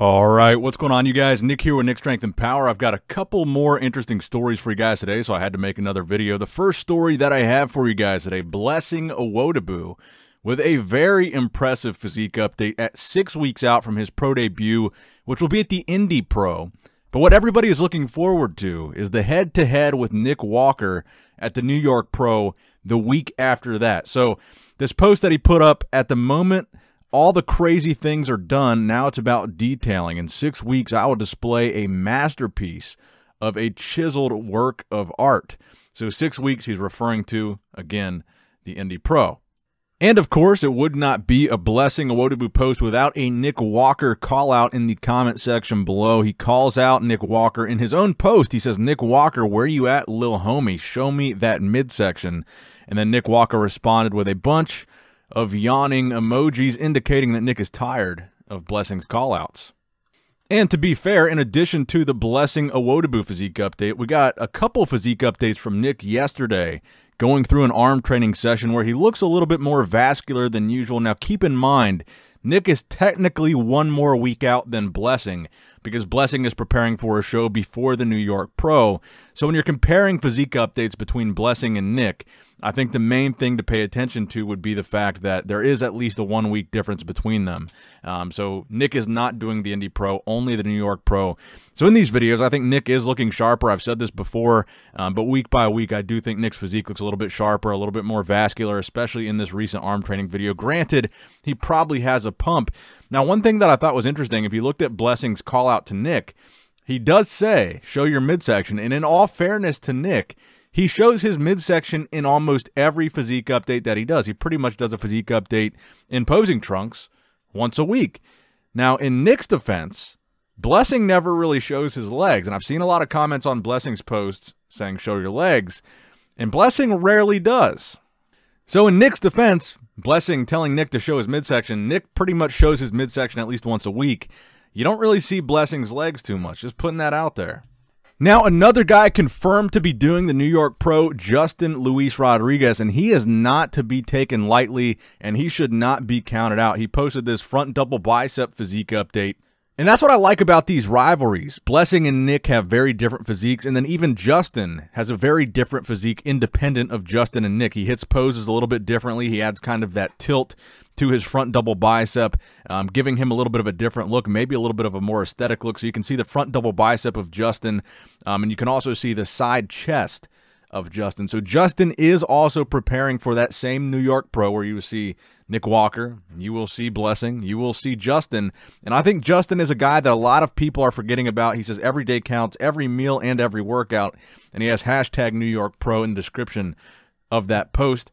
All right, what's going on, you guys? Nick here with Nick Strength and Power. I've got a couple more interesting stories for you guys today, so I had to make another video. The first story that I have for you guys today, Blessing Owodabu, with a very impressive physique update at six weeks out from his pro debut, which will be at the Indy Pro. But what everybody is looking forward to is the head to head with Nick Walker at the New York Pro the week after that. So, this post that he put up at the moment all the crazy things are done. Now it's about detailing. In six weeks, I will display a masterpiece of a chiseled work of art. So, six weeks he's referring to, again, the Indy Pro. And of course, it would not be a blessing, a Wodabu post, without a Nick Walker call out in the comment section below. He calls out Nick Walker in his own post. He says, Nick Walker, where you at, lil homie? Show me that midsection. And then Nick Walker responded with a bunch of yawning emojis indicating that Nick is tired of Blessing's callouts. And to be fair, in addition to the Blessing Awodabu physique update, we got a couple physique updates from Nick yesterday, going through an arm training session where he looks a little bit more vascular than usual. Now, keep in mind, Nick is technically one more week out than Blessing, because Blessing is preparing for a show before the New York Pro. So when you're comparing physique updates between Blessing and Nick, I think the main thing to pay attention to would be the fact that there is at least a one week difference between them. Um, so Nick is not doing the Indy Pro, only the New York Pro. So in these videos, I think Nick is looking sharper. I've said this before, um, but week by week, I do think Nick's physique looks a little bit sharper, a little bit more vascular, especially in this recent arm training video. Granted, he probably has a pump. Now, one thing that I thought was interesting, if you looked at Blessing's call out out to Nick, he does say, show your midsection. And in all fairness to Nick, he shows his midsection in almost every physique update that he does. He pretty much does a physique update in posing trunks once a week. Now, in Nick's defense, Blessing never really shows his legs. And I've seen a lot of comments on Blessing's posts saying, show your legs. And Blessing rarely does. So, in Nick's defense, Blessing telling Nick to show his midsection, Nick pretty much shows his midsection at least once a week. You don't really see Blessing's legs too much. Just putting that out there. Now, another guy confirmed to be doing the New York Pro, Justin Luis Rodriguez, and he is not to be taken lightly, and he should not be counted out. He posted this front double bicep physique update and that's what I like about these rivalries. Blessing and Nick have very different physiques, and then even Justin has a very different physique independent of Justin and Nick. He hits poses a little bit differently. He adds kind of that tilt to his front double bicep, um, giving him a little bit of a different look, maybe a little bit of a more aesthetic look. So you can see the front double bicep of Justin, um, and you can also see the side chest of Justin. So Justin is also preparing for that same New York Pro where you see Nick Walker, you will see Blessing, you will see Justin. And I think Justin is a guy that a lot of people are forgetting about. He says every day counts, every meal and every workout. And he has hashtag New York Pro in the description of that post.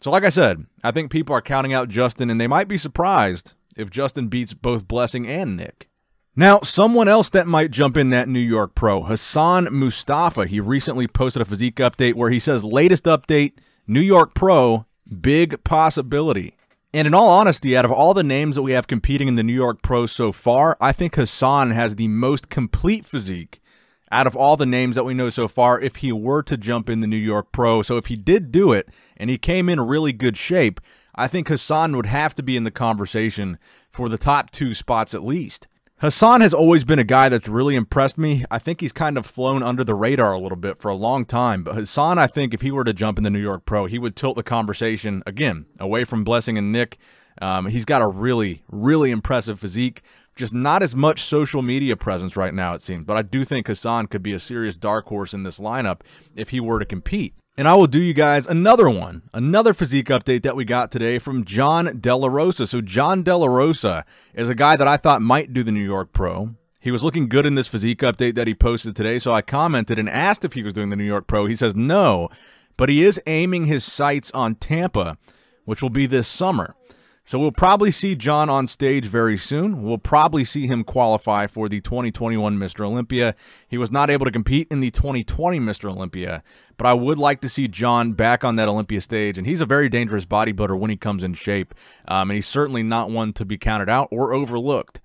So like I said, I think people are counting out Justin and they might be surprised if Justin beats both Blessing and Nick. Now, someone else that might jump in that New York pro, Hassan Mustafa. He recently posted a physique update where he says, latest update, New York pro, big possibility. And in all honesty, out of all the names that we have competing in the New York Pro so far, I think Hassan has the most complete physique out of all the names that we know so far if he were to jump in the New York Pro. So if he did do it and he came in really good shape, I think Hassan would have to be in the conversation for the top two spots at least. Hassan has always been a guy that's really impressed me. I think he's kind of flown under the radar a little bit for a long time. But Hassan, I think if he were to jump in the New York Pro, he would tilt the conversation again away from Blessing and Nick. Um, he's got a really, really impressive physique. Just not as much social media presence right now, it seems. But I do think Hassan could be a serious dark horse in this lineup if he were to compete. And I will do you guys another one, another physique update that we got today from John Rosa. So John Rosa is a guy that I thought might do the New York Pro. He was looking good in this physique update that he posted today, so I commented and asked if he was doing the New York Pro. He says no, but he is aiming his sights on Tampa, which will be this summer. So we'll probably see John on stage very soon. We'll probably see him qualify for the 2021 Mr. Olympia. He was not able to compete in the 2020 Mr. Olympia, but I would like to see John back on that Olympia stage. And he's a very dangerous bodybuilder when he comes in shape. Um, and he's certainly not one to be counted out or overlooked.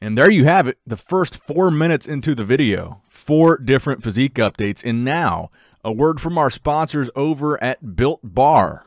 And there you have it, the first four minutes into the video, four different physique updates. And now, a word from our sponsors over at Built Bar.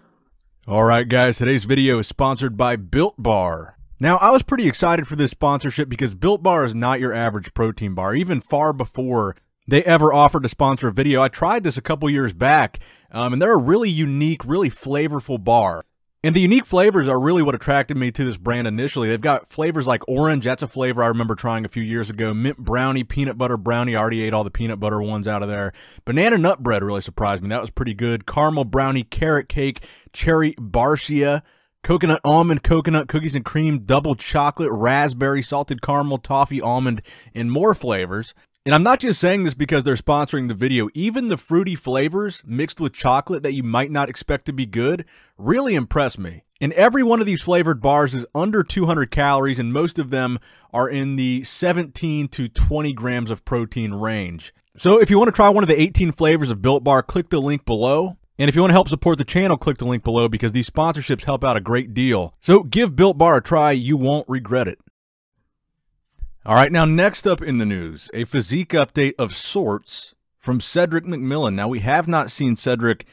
All right, guys, today's video is sponsored by Built Bar. Now, I was pretty excited for this sponsorship because Built Bar is not your average protein bar, even far before they ever offered to sponsor a video. I tried this a couple years back, um, and they're a really unique, really flavorful bar. And the unique flavors are really what attracted me to this brand initially. They've got flavors like orange, that's a flavor I remember trying a few years ago. Mint brownie, peanut butter brownie, I already ate all the peanut butter ones out of there. Banana nut bread really surprised me, that was pretty good. Caramel brownie, carrot cake, cherry barcia, coconut almond, coconut cookies and cream, double chocolate, raspberry, salted caramel, toffee almond, and more flavors. And I'm not just saying this because they're sponsoring the video. Even the fruity flavors mixed with chocolate that you might not expect to be good really impressed me. And every one of these flavored bars is under 200 calories, and most of them are in the 17 to 20 grams of protein range. So if you want to try one of the 18 flavors of Built Bar, click the link below. And if you want to help support the channel, click the link below because these sponsorships help out a great deal. So give Built Bar a try. You won't regret it. All right, now next up in the news, a physique update of sorts from Cedric McMillan. Now, we have not seen Cedric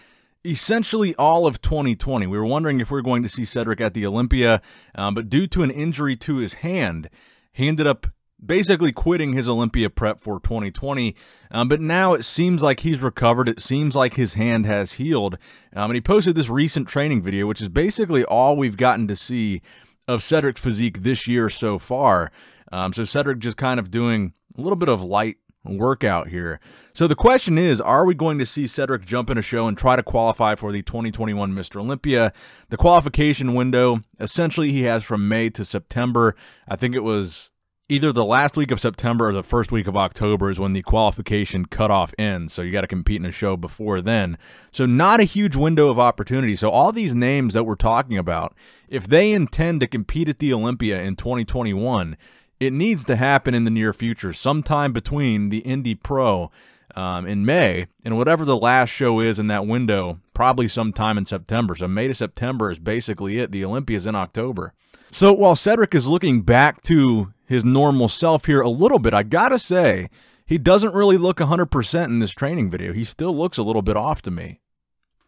essentially all of 2020. We were wondering if we are going to see Cedric at the Olympia, um, but due to an injury to his hand, he ended up basically quitting his Olympia prep for 2020. Um, but now it seems like he's recovered. It seems like his hand has healed. Um, and he posted this recent training video, which is basically all we've gotten to see of Cedric's physique this year so far. Um, so Cedric just kind of doing a little bit of light workout here. So the question is, are we going to see Cedric jump in a show and try to qualify for the 2021 Mr. Olympia? The qualification window, essentially, he has from May to September. I think it was either the last week of September or the first week of October is when the qualification cutoff ends. So you got to compete in a show before then. So not a huge window of opportunity. So all these names that we're talking about, if they intend to compete at the Olympia in 2021, it needs to happen in the near future, sometime between the Indy Pro um, in May and whatever the last show is in that window, probably sometime in September. So May to September is basically it. The Olympia's in October. So while Cedric is looking back to his normal self here a little bit, I gotta say, he doesn't really look 100% in this training video. He still looks a little bit off to me.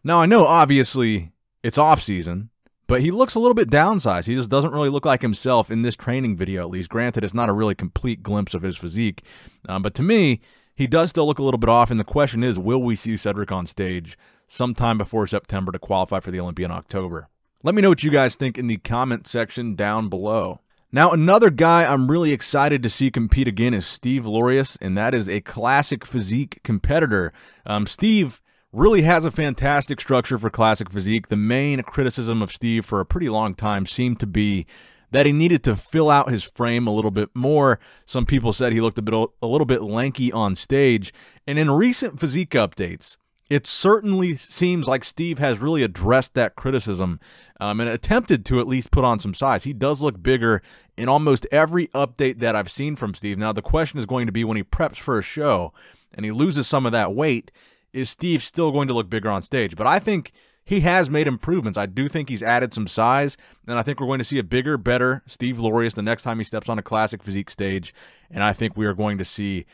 Now I know obviously it's off season, but he looks a little bit downsized. He just doesn't really look like himself in this training video, at least. Granted, it's not a really complete glimpse of his physique. Um, but to me, he does still look a little bit off. And the question is, will we see Cedric on stage sometime before September to qualify for the Olympia in October? Let me know what you guys think in the comment section down below. Now, another guy I'm really excited to see compete again is Steve Lorius, and that is a classic physique competitor. Um, Steve really has a fantastic structure for classic physique. The main criticism of Steve for a pretty long time seemed to be that he needed to fill out his frame a little bit more. Some people said he looked a bit a little bit lanky on stage, and in recent physique updates, it certainly seems like Steve has really addressed that criticism um, and attempted to at least put on some size. He does look bigger in almost every update that I've seen from Steve. Now, the question is going to be when he preps for a show and he loses some of that weight, is Steve still going to look bigger on stage? But I think he has made improvements. I do think he's added some size, and I think we're going to see a bigger, better Steve Laureus the next time he steps on a classic physique stage. And I think we are going to see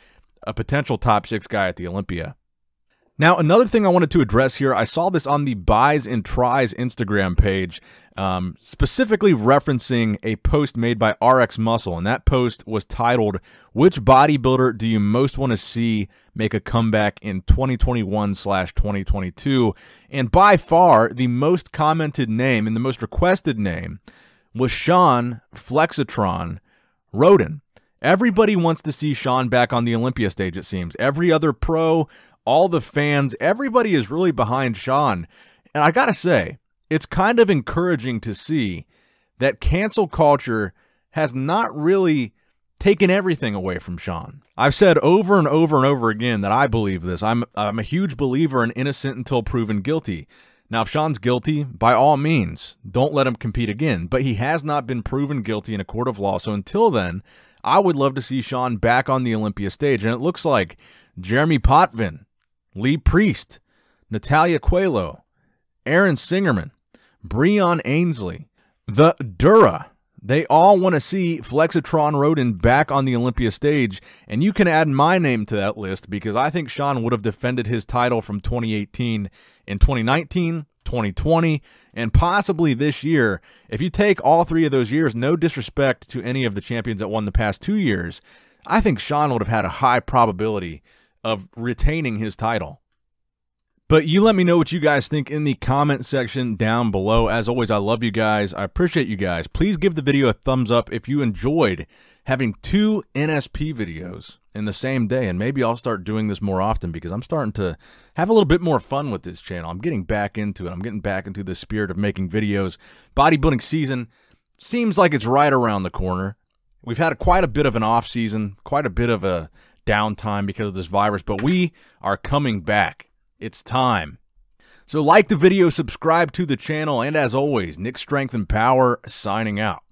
a potential top six guy at the Olympia. Now, another thing I wanted to address here, I saw this on the Buys and Tries Instagram page, um, specifically referencing a post made by RX Muscle, and that post was titled, Which Bodybuilder Do You Most Want to See Make a Comeback in 2021 slash 2022? And by far, the most commented name and the most requested name was Sean Flexitron Roden. Everybody wants to see Sean back on the Olympia stage, it seems. Every other pro all the fans, everybody is really behind Sean. And I got to say, it's kind of encouraging to see that cancel culture has not really taken everything away from Sean. I've said over and over and over again that I believe this. I'm I'm a huge believer in innocent until proven guilty. Now, if Sean's guilty, by all means, don't let him compete again. But he has not been proven guilty in a court of law. So until then, I would love to see Sean back on the Olympia stage. And it looks like Jeremy Potvin Lee Priest, Natalia Coelho, Aaron Singerman, Breon Ainsley, the Dura. They all want to see Flexitron Roden back on the Olympia stage, and you can add my name to that list because I think Sean would have defended his title from 2018 in 2019, 2020, and possibly this year. If you take all three of those years, no disrespect to any of the champions that won the past two years, I think Sean would have had a high probability of retaining his title. But you let me know what you guys think in the comment section down below. As always, I love you guys. I appreciate you guys. Please give the video a thumbs up if you enjoyed having two NSP videos in the same day. And maybe I'll start doing this more often because I'm starting to have a little bit more fun with this channel. I'm getting back into it. I'm getting back into the spirit of making videos. Bodybuilding season seems like it's right around the corner. We've had quite a bit of an off season, quite a bit of a downtime because of this virus, but we are coming back. It's time. So like the video, subscribe to the channel, and as always, Nick Strength and Power signing out.